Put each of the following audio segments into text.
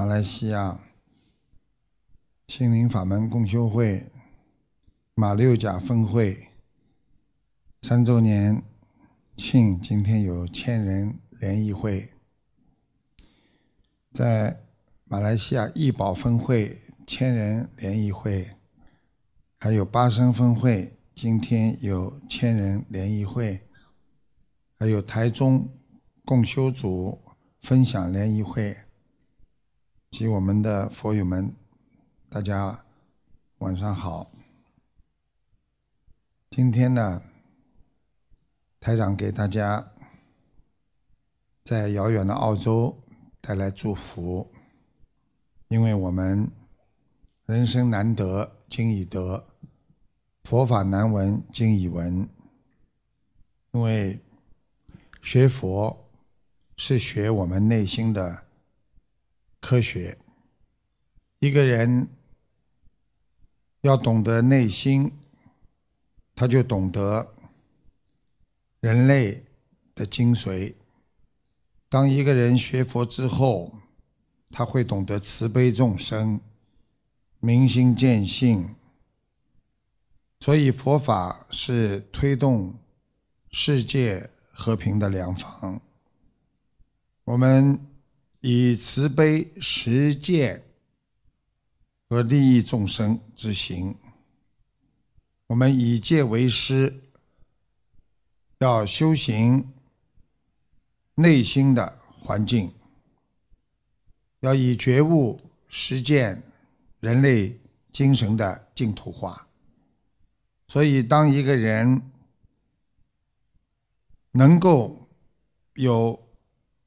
马来西亚心灵法门共修会马六甲分会三周年庆，今天有千人联谊会。在马来西亚义宝分会千人联谊会，还有巴生分会今天有千人联谊会，还有台中共修组分享联谊会。及我们的佛友们，大家晚上好。今天呢，台长给大家在遥远的澳洲带来祝福。因为我们人生难得今已得，佛法难闻今已闻。因为学佛是学我们内心的。科学，一个人要懂得内心，他就懂得人类的精髓。当一个人学佛之后，他会懂得慈悲众生、明心见性。所以佛法是推动世界和平的良方。我们。以慈悲实践和利益众生之行，我们以戒为师，要修行内心的环境，要以觉悟实践人类精神的净土化。所以，当一个人能够有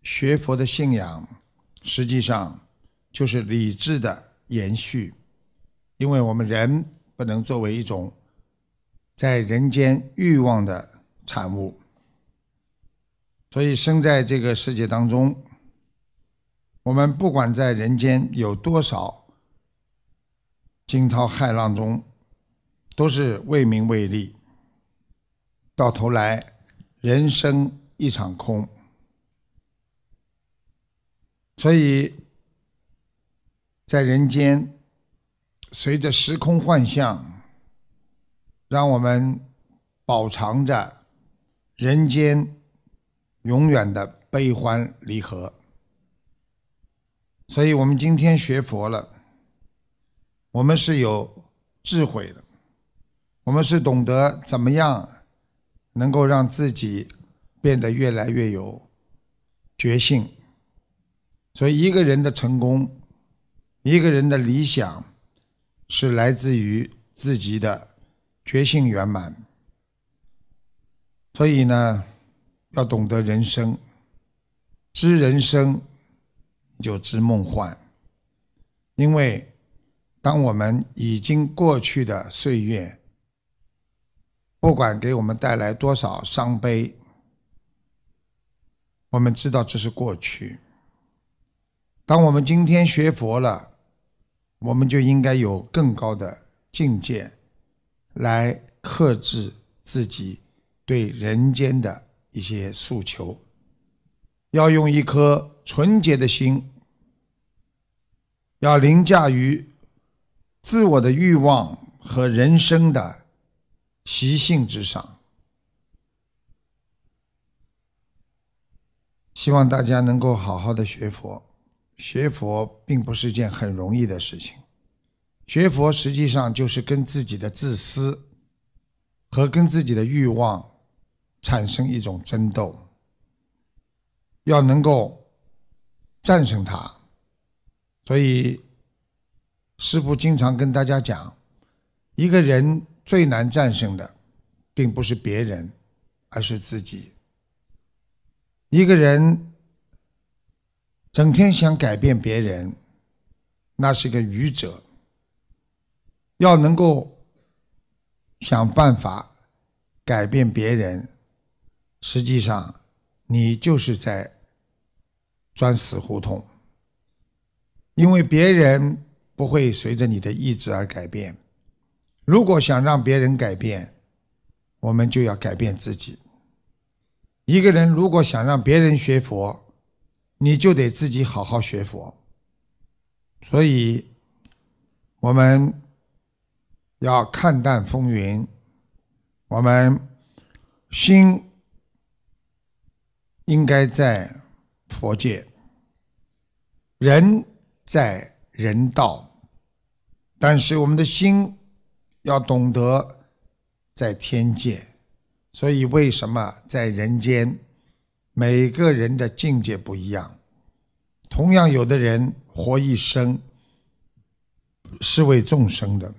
学佛的信仰。实际上，就是理智的延续，因为我们人不能作为一种在人间欲望的产物，所以生在这个世界当中，我们不管在人间有多少惊涛骇浪中，都是为名为利，到头来，人生一场空。所以，在人间，随着时空幻象，让我们饱尝着人间永远的悲欢离合。所以，我们今天学佛了，我们是有智慧的，我们是懂得怎么样能够让自己变得越来越有觉性。所以，一个人的成功，一个人的理想，是来自于自己的觉性圆满。所以呢，要懂得人生，知人生，就知梦幻。因为，当我们已经过去的岁月，不管给我们带来多少伤悲，我们知道这是过去。当我们今天学佛了，我们就应该有更高的境界，来克制自己对人间的一些诉求，要用一颗纯洁的心，要凌驾于自我的欲望和人生的习性之上。希望大家能够好好的学佛。学佛并不是件很容易的事情，学佛实际上就是跟自己的自私和跟自己的欲望产生一种争斗，要能够战胜它。所以，师父经常跟大家讲，一个人最难战胜的，并不是别人，而是自己。一个人。整天想改变别人，那是个愚者。要能够想办法改变别人，实际上你就是在钻死胡同。因为别人不会随着你的意志而改变。如果想让别人改变，我们就要改变自己。一个人如果想让别人学佛，你就得自己好好学佛，所以我们要看淡风云，我们心应该在佛界，人在人道，但是我们的心要懂得在天界，所以为什么在人间每个人的境界不一样？同样，有的人活一生是为众生的，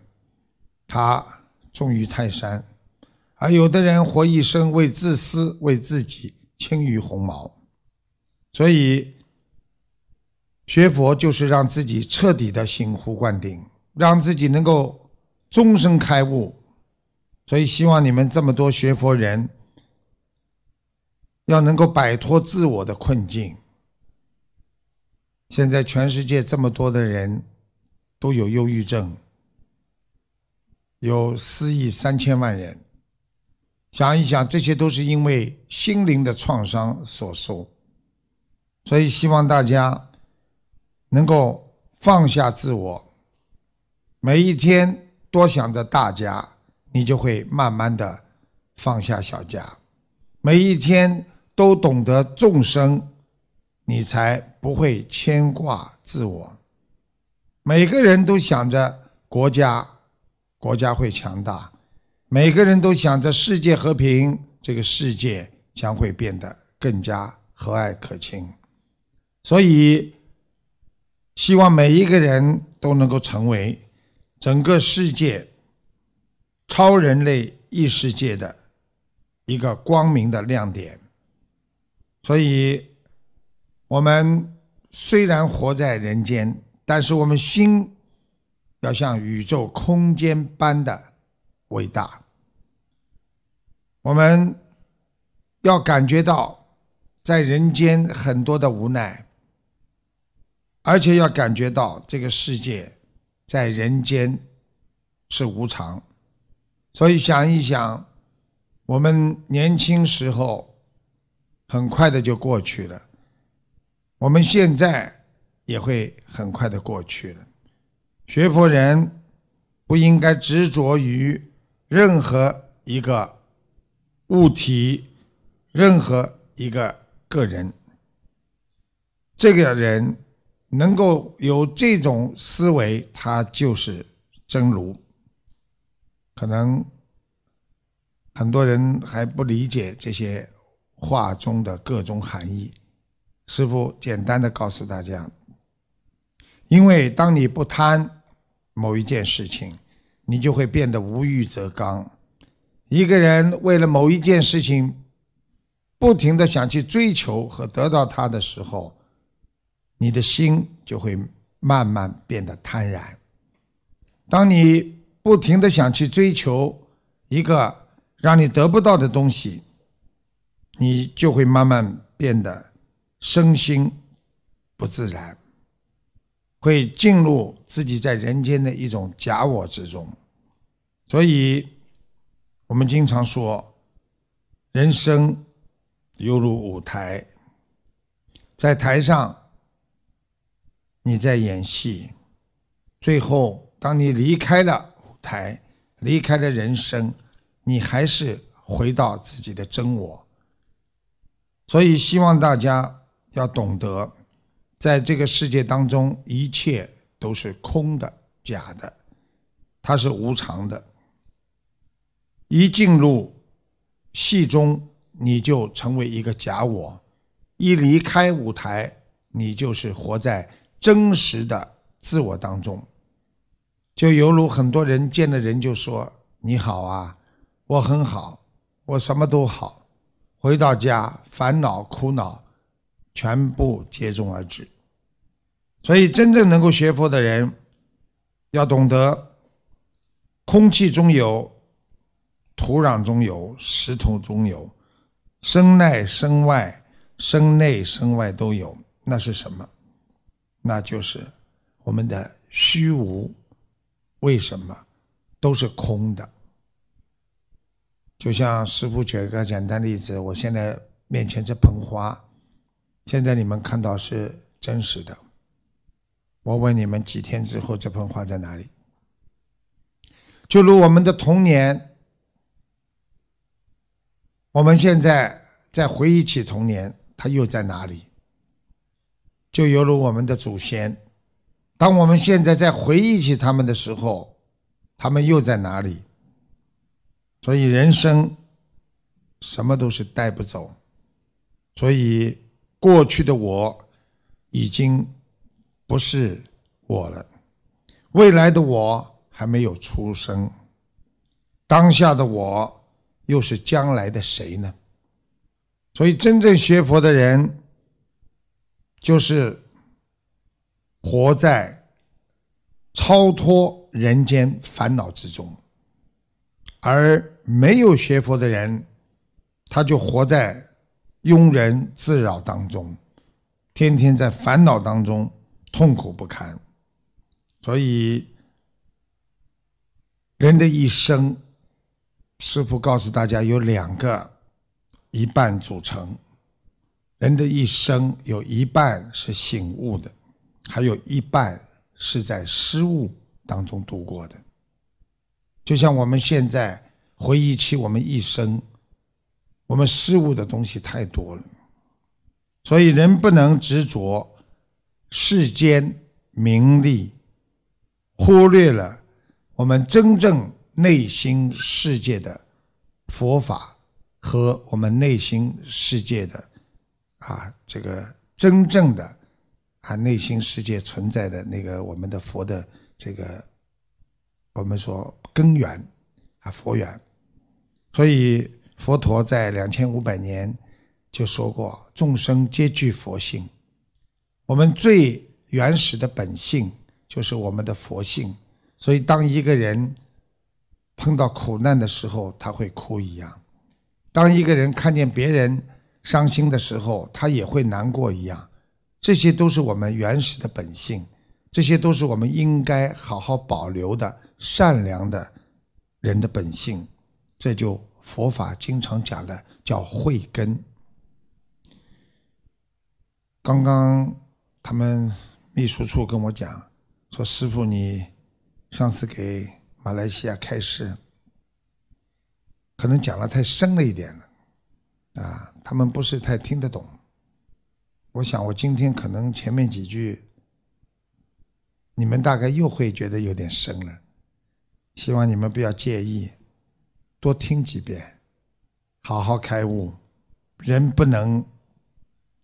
他重于泰山；而有的人活一生为自私为自己，轻于鸿毛。所以，学佛就是让自己彻底的醒醐灌顶，让自己能够终生开悟。所以，希望你们这么多学佛人，要能够摆脱自我的困境。现在全世界这么多的人，都有忧郁症，有四亿三千万人。想一想，这些都是因为心灵的创伤所受，所以希望大家能够放下自我，每一天多想着大家，你就会慢慢的放下小家，每一天都懂得众生。你才不会牵挂自我。每个人都想着国家，国家会强大；每个人都想着世界和平，这个世界将会变得更加和蔼可亲。所以，希望每一个人都能够成为整个世界超人类异世界的一个光明的亮点。所以。我们虽然活在人间，但是我们心要像宇宙空间般的伟大。我们要感觉到在人间很多的无奈，而且要感觉到这个世界在人间是无常。所以想一想，我们年轻时候很快的就过去了。我们现在也会很快的过去了。学佛人不应该执着于任何一个物体、任何一个个人。这个人能够有这种思维，他就是真如。可能很多人还不理解这些话中的各种含义。师傅简单的告诉大家：，因为当你不贪某一件事情，你就会变得无欲则刚。一个人为了某一件事情，不停的想去追求和得到它的时候，你的心就会慢慢变得贪婪。当你不停的想去追求一个让你得不到的东西，你就会慢慢变得。身心不自然，会进入自己在人间的一种假我之中，所以，我们经常说，人生犹如舞台，在台上，你在演戏，最后当你离开了舞台，离开了人生，你还是回到自己的真我，所以希望大家。要懂得，在这个世界当中，一切都是空的、假的，它是无常的。一进入戏中，你就成为一个假我；一离开舞台，你就是活在真实的自我当中。就犹如很多人见了人就说：“你好啊，我很好，我什么都好。”回到家，烦恼、苦恼。全部接踵而至，所以真正能够学佛的人，要懂得空气中有，土壤中有，石头中有，身内身外、身内身外都有。那是什么？那就是我们的虚无。为什么？都是空的。就像师傅举个简单例子，我现在面前这盆花。现在你们看到是真实的。我问你们：几天之后，这盆花在哪里？就如我们的童年，我们现在在回忆起童年，它又在哪里？就犹如我们的祖先，当我们现在在回忆起他们的时候，他们又在哪里？所以人生，什么都是带不走，所以。过去的我已经不是我了，未来的我还没有出生，当下的我又是将来的谁呢？所以，真正学佛的人，就是活在超脱人间烦恼之中，而没有学佛的人，他就活在。庸人自扰当中，天天在烦恼当中痛苦不堪，所以人的一生，师父告诉大家有两个一半组成，人的一生有一半是醒悟的，还有一半是在失误当中度过的。就像我们现在回忆起我们一生。我们失误的东西太多了，所以人不能执着世间名利，忽略了我们真正内心世界的佛法和我们内心世界的啊，这个真正的啊内心世界存在的那个我们的佛的这个我们说根源啊佛缘，所以。佛陀在两千五百年就说过：“众生皆具佛性，我们最原始的本性就是我们的佛性。所以，当一个人碰到苦难的时候，他会哭一样；当一个人看见别人伤心的时候，他也会难过一样。这些都是我们原始的本性，这些都是我们应该好好保留的善良的人的本性。这就。”佛法经常讲的叫慧根。刚刚他们秘书处跟我讲，说师傅你上次给马来西亚开示，可能讲的太深了一点了，啊，他们不是太听得懂。我想我今天可能前面几句，你们大概又会觉得有点深了，希望你们不要介意。多听几遍，好好开悟。人不能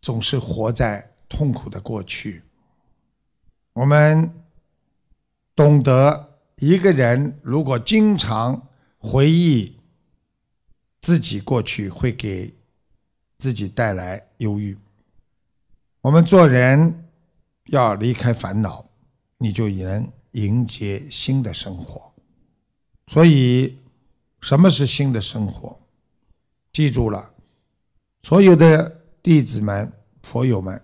总是活在痛苦的过去。我们懂得，一个人如果经常回忆自己过去，会给自己带来忧郁。我们做人要离开烦恼，你就能迎接新的生活。所以。什么是新的生活？记住了，所有的弟子们、佛友们，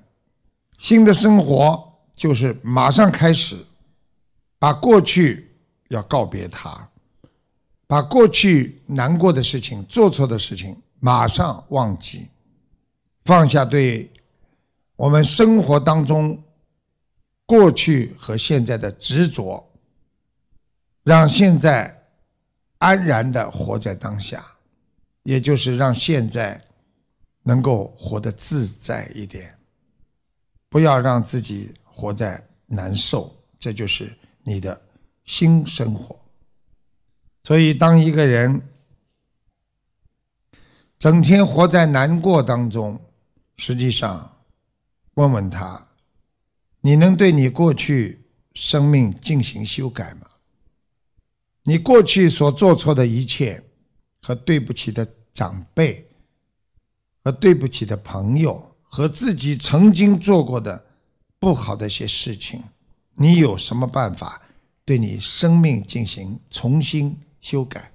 新的生活就是马上开始，把过去要告别它，把过去难过的事情、做错的事情马上忘记，放下对我们生活当中过去和现在的执着，让现在。安然的活在当下，也就是让现在能够活得自在一点，不要让自己活在难受，这就是你的新生活。所以，当一个人整天活在难过当中，实际上问问他，你能对你过去生命进行修改吗？你过去所做错的一切，和对不起的长辈，和对不起的朋友，和自己曾经做过的不好的一些事情，你有什么办法对你生命进行重新修改？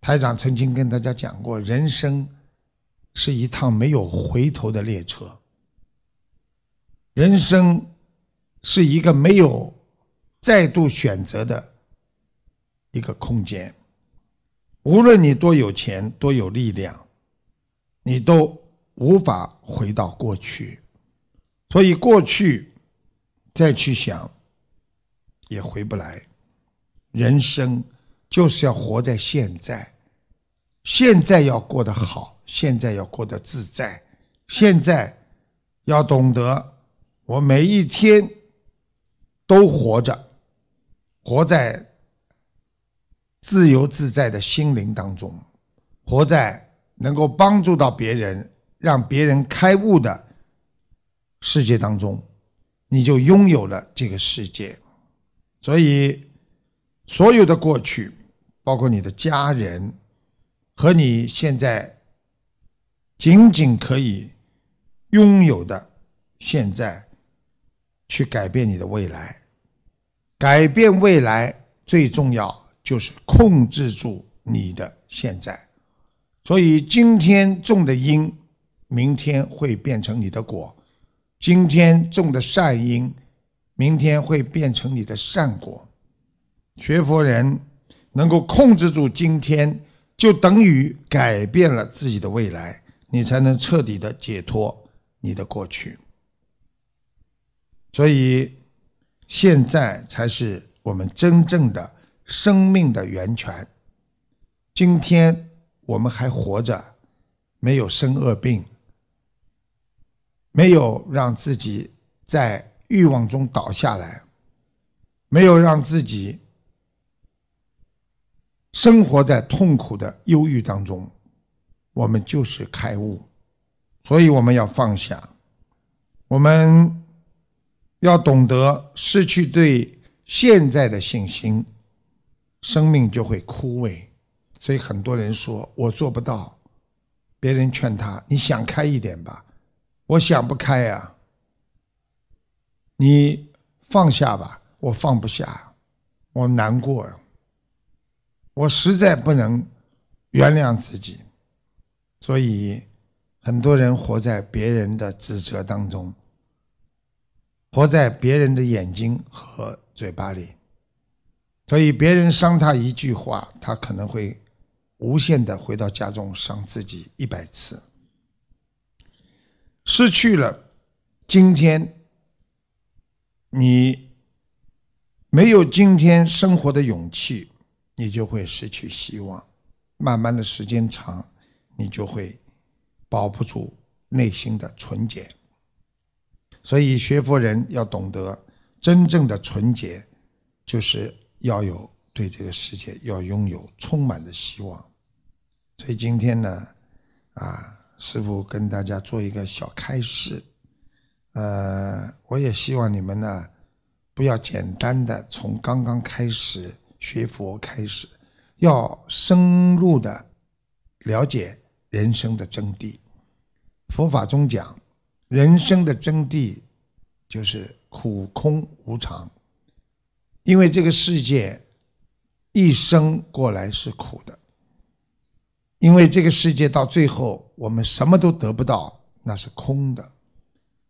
台长曾经跟大家讲过，人生是一趟没有回头的列车，人生是一个没有再度选择的。一个空间，无论你多有钱、多有力量，你都无法回到过去。所以过去再去想，也回不来。人生就是要活在现在，现在要过得好，现在要过得自在，现在要懂得我每一天都活着，活在。自由自在的心灵当中，活在能够帮助到别人、让别人开悟的世界当中，你就拥有了这个世界。所以，所有的过去，包括你的家人和你现在，仅仅可以拥有的现在，去改变你的未来。改变未来最重要。就是控制住你的现在，所以今天种的因，明天会变成你的果；今天种的善因，明天会变成你的善果。学佛人能够控制住今天，就等于改变了自己的未来，你才能彻底的解脱你的过去。所以，现在才是我们真正的。生命的源泉。今天我们还活着，没有生恶病，没有让自己在欲望中倒下来，没有让自己生活在痛苦的忧郁当中，我们就是开悟。所以我们要放下，我们要懂得失去对现在的信心。生命就会枯萎，所以很多人说我做不到。别人劝他：“你想开一点吧。”“我想不开呀。”“你放下吧。”“我放不下，我难过，我实在不能原谅自己。”所以，很多人活在别人的指责当中，活在别人的眼睛和嘴巴里。所以别人伤他一句话，他可能会无限的回到家中伤自己一百次，失去了今天，你没有今天生活的勇气，你就会失去希望，慢慢的时间长，你就会保不住内心的纯洁。所以学佛人要懂得，真正的纯洁就是。要有对这个世界要拥有充满的希望，所以今天呢，啊，师傅跟大家做一个小开示，呃，我也希望你们呢不要简单的从刚刚开始学佛开始，要深入的了解人生的真谛。佛法中讲人生的真谛就是苦空无常。因为这个世界一生过来是苦的，因为这个世界到最后我们什么都得不到，那是空的。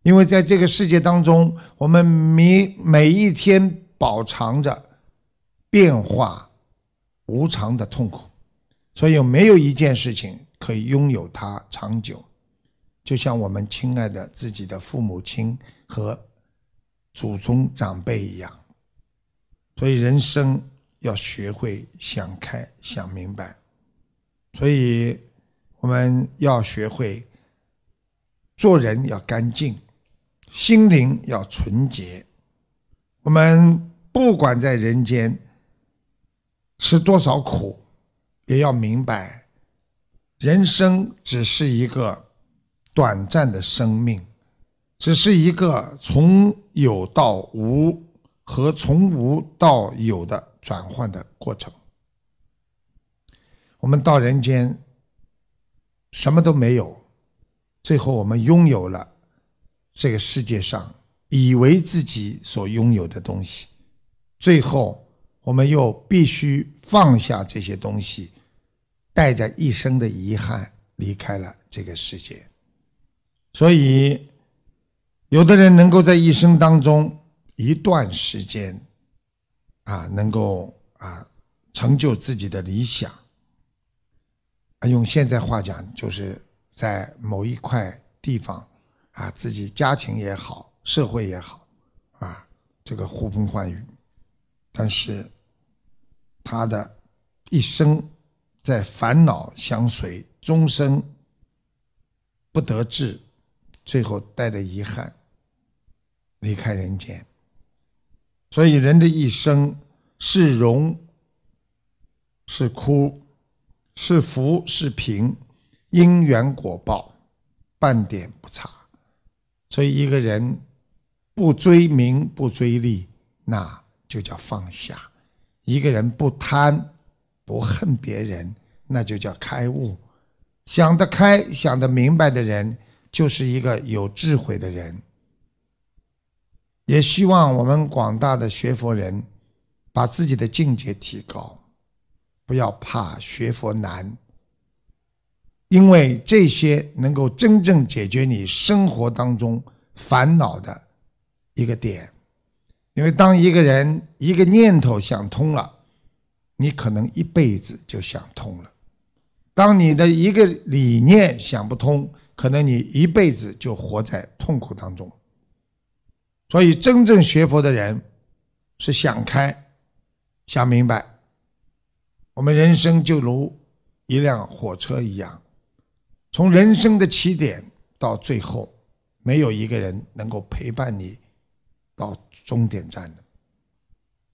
因为在这个世界当中，我们每每一天饱尝着变化无常的痛苦，所以没有一件事情可以拥有它长久。就像我们亲爱的自己的父母亲和祖宗长辈一样。所以人生要学会想开、想明白，所以我们要学会做人要干净，心灵要纯洁。我们不管在人间吃多少苦，也要明白，人生只是一个短暂的生命，只是一个从有到无。和从无到有的转换的过程。我们到人间，什么都没有，最后我们拥有了这个世界上以为自己所拥有的东西，最后我们又必须放下这些东西，带着一生的遗憾离开了这个世界。所以，有的人能够在一生当中。一段时间，啊，能够啊，成就自己的理想。啊，用现在话讲，就是在某一块地方，啊，自己家庭也好，社会也好，啊，这个呼风唤雨。但是，他的一生在烦恼相随，终生不得志，最后带着遗憾离开人间。所以，人的一生是荣是枯，是福是贫，因缘果报，半点不差。所以，一个人不追名不追利，那就叫放下；一个人不贪不恨别人，那就叫开悟。想得开、想得明白的人，就是一个有智慧的人。也希望我们广大的学佛人，把自己的境界提高，不要怕学佛难。因为这些能够真正解决你生活当中烦恼的一个点。因为当一个人一个念头想通了，你可能一辈子就想通了；当你的一个理念想不通，可能你一辈子就活在痛苦当中。所以，真正学佛的人，是想开、想明白。我们人生就如一辆火车一样，从人生的起点到最后，没有一个人能够陪伴你到终点站的。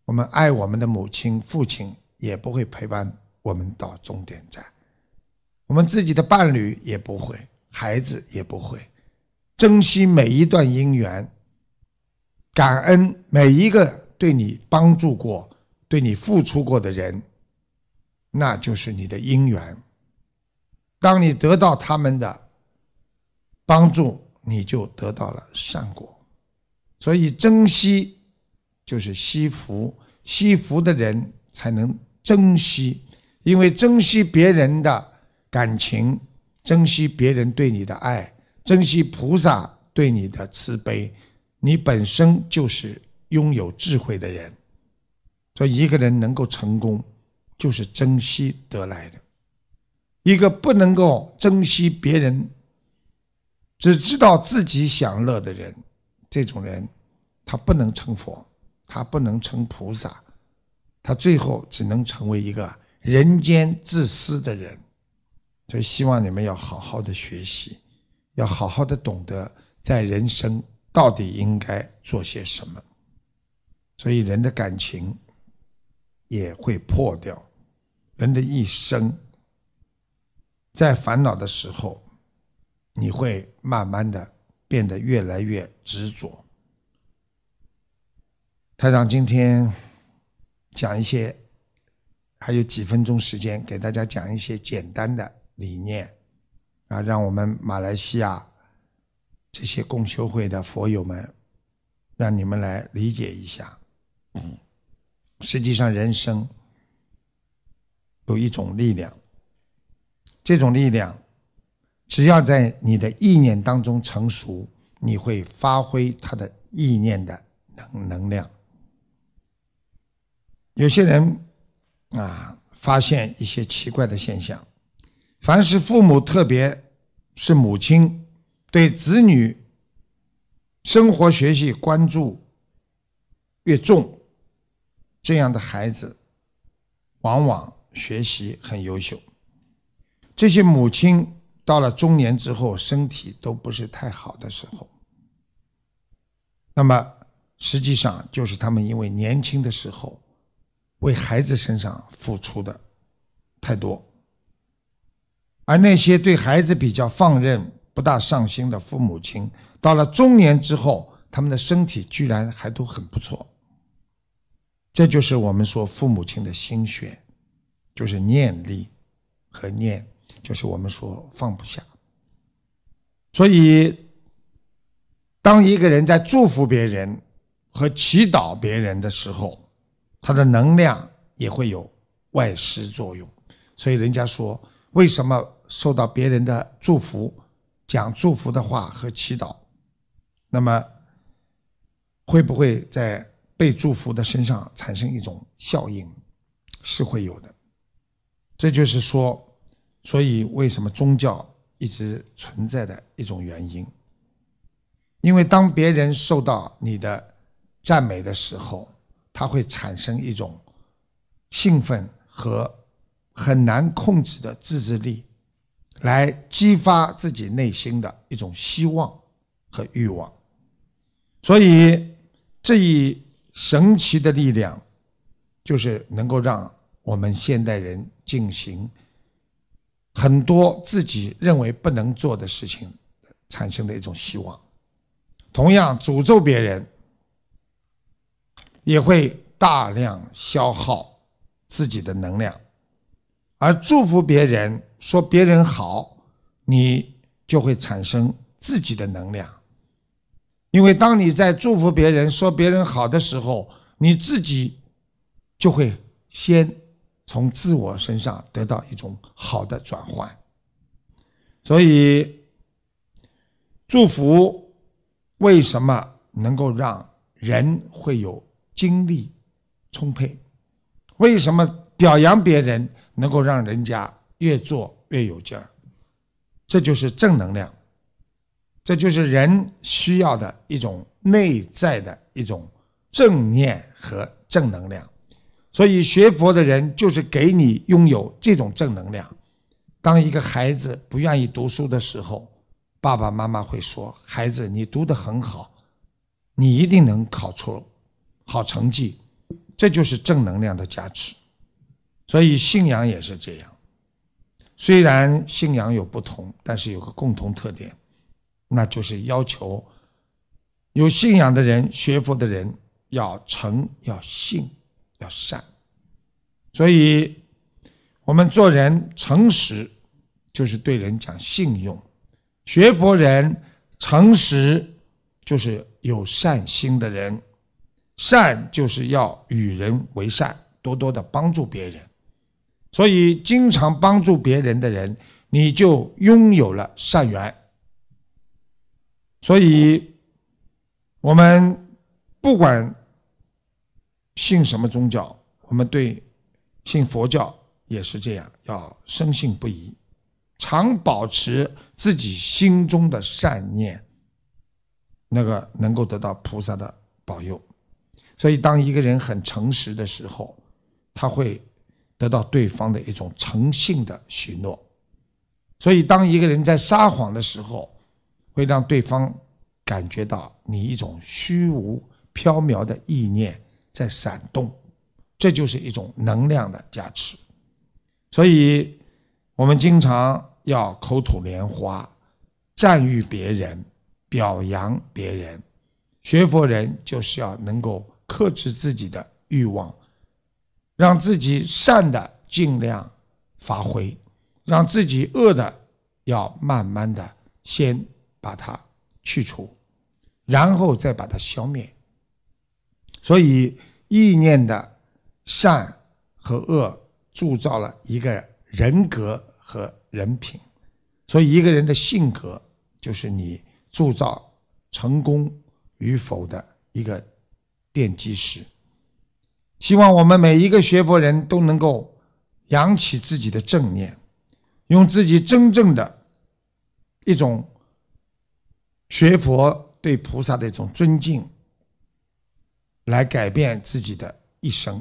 我们爱我们的母亲、父亲，也不会陪伴我们到终点站；我们自己的伴侣也不会，孩子也不会。珍惜每一段姻缘。感恩每一个对你帮助过、对你付出过的人，那就是你的因缘。当你得到他们的帮助，你就得到了善果。所以珍惜就是惜福，惜福的人才能珍惜，因为珍惜别人的感情，珍惜别人对你的爱，珍惜菩萨对你的慈悲。你本身就是拥有智慧的人，所以一个人能够成功，就是珍惜得来的。一个不能够珍惜别人，只知道自己享乐的人，这种人，他不能成佛，他不能成菩萨，他最后只能成为一个人间自私的人。所以，希望你们要好好的学习，要好好的懂得在人生。到底应该做些什么？所以人的感情也会破掉，人的一生在烦恼的时候，你会慢慢的变得越来越执着。台长今天讲一些，还有几分钟时间，给大家讲一些简单的理念啊，让我们马来西亚。这些共修会的佛友们，让你们来理解一下。实际上，人生有一种力量，这种力量，只要在你的意念当中成熟，你会发挥它的意念的能能量。有些人啊，发现一些奇怪的现象，凡是父母，特别是母亲。对子女生活学习关注越重，这样的孩子往往学习很优秀。这些母亲到了中年之后，身体都不是太好的时候，那么实际上就是他们因为年轻的时候为孩子身上付出的太多，而那些对孩子比较放任。不大上心的父母亲，到了中年之后，他们的身体居然还都很不错。这就是我们说父母亲的心血，就是念力和念，就是我们说放不下。所以，当一个人在祝福别人和祈祷别人的时候，他的能量也会有外施作用。所以，人家说，为什么受到别人的祝福？讲祝福的话和祈祷，那么会不会在被祝福的身上产生一种效应？是会有的。这就是说，所以为什么宗教一直存在的一种原因，因为当别人受到你的赞美的时候，他会产生一种兴奋和很难控制的自制力。来激发自己内心的一种希望和欲望，所以这一神奇的力量，就是能够让我们现代人进行很多自己认为不能做的事情，产生的一种希望。同样，诅咒别人也会大量消耗自己的能量，而祝福别人。说别人好，你就会产生自己的能量，因为当你在祝福别人、说别人好的时候，你自己就会先从自我身上得到一种好的转换。所以，祝福为什么能够让人会有精力充沛？为什么表扬别人能够让人家越做？越有劲儿，这就是正能量，这就是人需要的一种内在的一种正念和正能量。所以学佛的人就是给你拥有这种正能量。当一个孩子不愿意读书的时候，爸爸妈妈会说：“孩子，你读得很好，你一定能考出好成绩。”这就是正能量的加持。所以信仰也是这样。虽然信仰有不同，但是有个共同特点，那就是要求有信仰的人、学佛的人要诚、要信、要善。所以，我们做人诚实，就是对人讲信用；学佛人诚实，就是有善心的人。善就是要与人为善，多多的帮助别人。所以，经常帮助别人的人，你就拥有了善缘。所以，我们不管信什么宗教，我们对信佛教也是这样，要深信不疑，常保持自己心中的善念，那个能够得到菩萨的保佑。所以，当一个人很诚实的时候，他会。得到对方的一种诚信的许诺，所以当一个人在撒谎的时候，会让对方感觉到你一种虚无缥缈的意念在闪动，这就是一种能量的加持。所以，我们经常要口吐莲花，赞誉别人，表扬别人。学佛人就是要能够克制自己的欲望。让自己善的尽量发挥，让自己恶的要慢慢的先把它去除，然后再把它消灭。所以意念的善和恶铸造了一个人格和人品，所以一个人的性格就是你铸造成功与否的一个奠基石。希望我们每一个学佛人都能够扬起自己的正念，用自己真正的一种学佛对菩萨的一种尊敬，来改变自己的一生。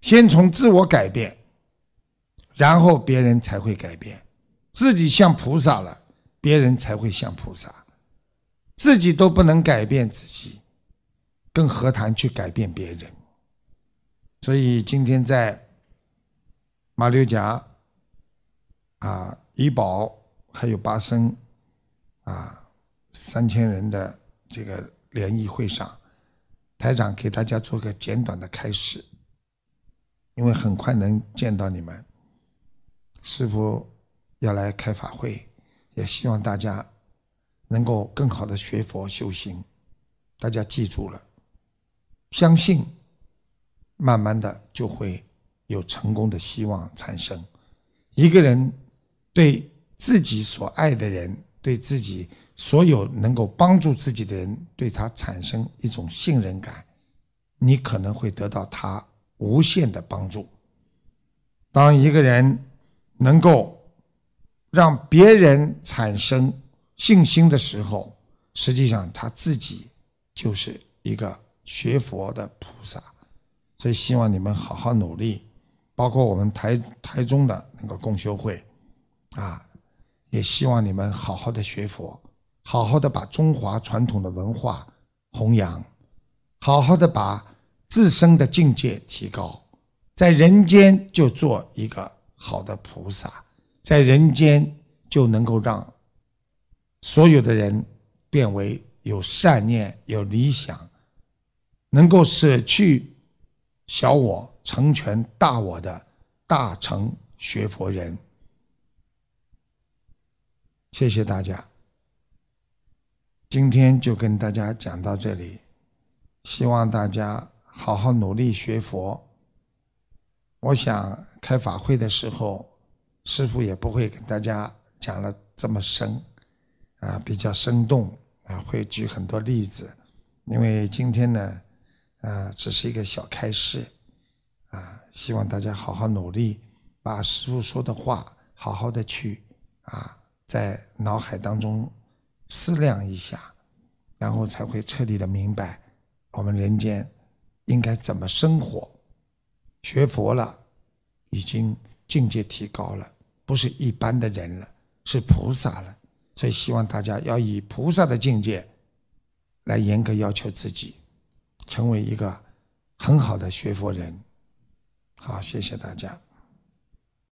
先从自我改变，然后别人才会改变。自己像菩萨了，别人才会像菩萨。自己都不能改变自己，更何谈去改变别人？所以今天在马六甲、啊怡保还有巴生啊三千人的这个联谊会上，台长给大家做个简短的开始，因为很快能见到你们，师傅要来开法会，也希望大家能够更好的学佛修行，大家记住了，相信。慢慢的，就会有成功的希望产生。一个人对自己所爱的人，对自己所有能够帮助自己的人，对他产生一种信任感，你可能会得到他无限的帮助。当一个人能够让别人产生信心的时候，实际上他自己就是一个学佛的菩萨。所以希望你们好好努力，包括我们台台中的那个共修会，啊，也希望你们好好的学佛，好好的把中华传统的文化弘扬，好好的把自身的境界提高，在人间就做一个好的菩萨，在人间就能够让所有的人变为有善念、有理想，能够舍去。小我成全大我的大成学佛人，谢谢大家。今天就跟大家讲到这里，希望大家好好努力学佛。我想开法会的时候，师傅也不会跟大家讲了这么深，啊，比较生动啊，会举很多例子，因为今天呢。啊，只是一个小开始，啊，希望大家好好努力，把师傅说的话好好的去啊，在脑海当中思量一下，然后才会彻底的明白我们人间应该怎么生活。学佛了，已经境界提高了，不是一般的人了，是菩萨了。所以希望大家要以菩萨的境界来严格要求自己。成为一个很好的学佛人，好，谢谢大家。